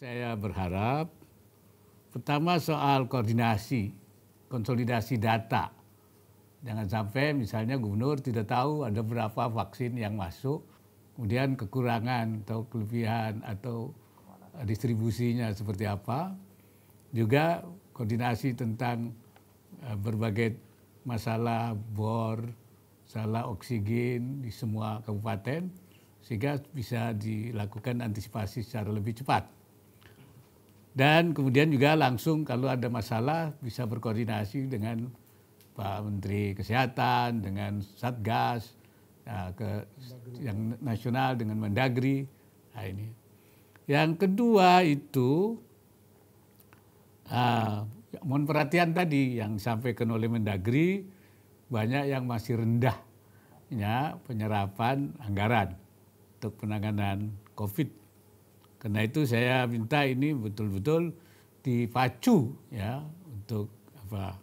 Saya berharap pertama soal koordinasi, konsolidasi data. Jangan sampai misalnya gubernur tidak tahu ada berapa vaksin yang masuk, kemudian kekurangan atau kelebihan atau distribusinya seperti apa. Juga koordinasi tentang eh, berbagai masalah bor, salah oksigen di semua kabupaten sehingga bisa dilakukan antisipasi secara lebih cepat. Dan kemudian juga langsung kalau ada masalah bisa berkoordinasi dengan Pak Menteri Kesehatan, dengan Satgas, ya, ke, Mendagri. yang nasional dengan Mendagri. Nah, ini. Yang kedua itu uh, mohon perhatian tadi yang disampaikan oleh Mendagri banyak yang masih rendah ya, penyerapan anggaran untuk penanganan COVID karena itu saya minta ini betul-betul dipacu ya untuk apa.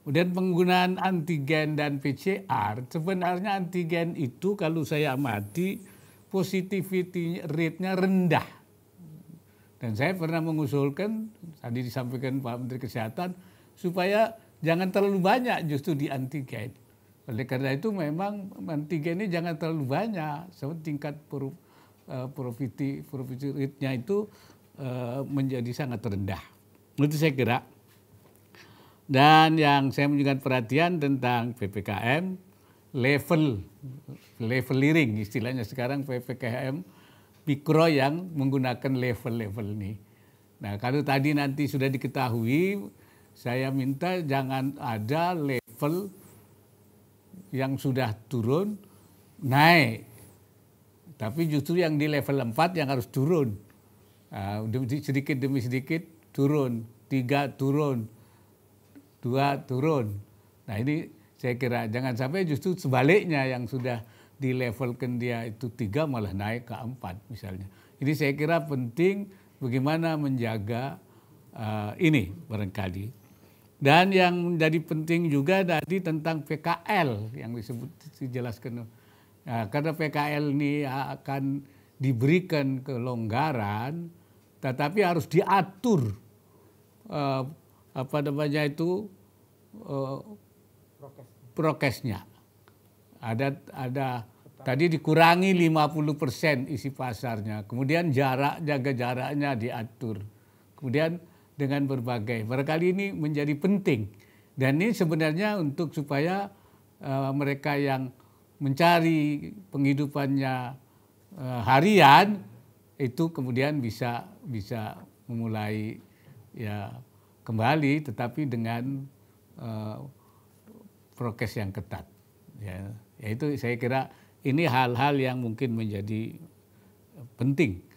Kemudian penggunaan antigen dan PCR, sebenarnya antigen itu kalau saya amati positivity rate-nya rendah. Dan saya pernah mengusulkan, tadi disampaikan Pak Menteri Kesehatan, supaya jangan terlalu banyak justru di antigen. Oleh karena itu memang antigen ini jangan terlalu banyak, sama tingkat perubahan profit eh, profiti rate itu eh, menjadi sangat rendah. Itu saya kira. Dan yang saya menunjukkan perhatian tentang PPKM level level liring istilahnya sekarang PPKM mikro yang menggunakan level-level ini. Nah, kalau tadi nanti sudah diketahui, saya minta jangan ada level yang sudah turun naik tapi justru yang di level 4 yang harus turun. Uh, sedikit demi sedikit turun. Tiga turun. Dua turun. Nah ini saya kira jangan sampai justru sebaliknya yang sudah di level dia itu tiga malah naik ke empat misalnya. Ini saya kira penting bagaimana menjaga uh, ini barangkali. Dan yang menjadi penting juga tadi tentang PKL yang disebut dijelaskan Nah, karena PKL ini akan diberikan kelonggaran, tetapi harus diatur uh, apa namanya itu uh, prokesnya. Ada ada tadi dikurangi 50% persen isi pasarnya. Kemudian jarak jaga jaraknya diatur. Kemudian dengan berbagai barangkali ini menjadi penting dan ini sebenarnya untuk supaya uh, mereka yang mencari penghidupannya eh, harian itu kemudian bisa bisa memulai ya kembali tetapi dengan eh, prokes yang ketat ya. ya itu saya kira ini hal-hal yang mungkin menjadi penting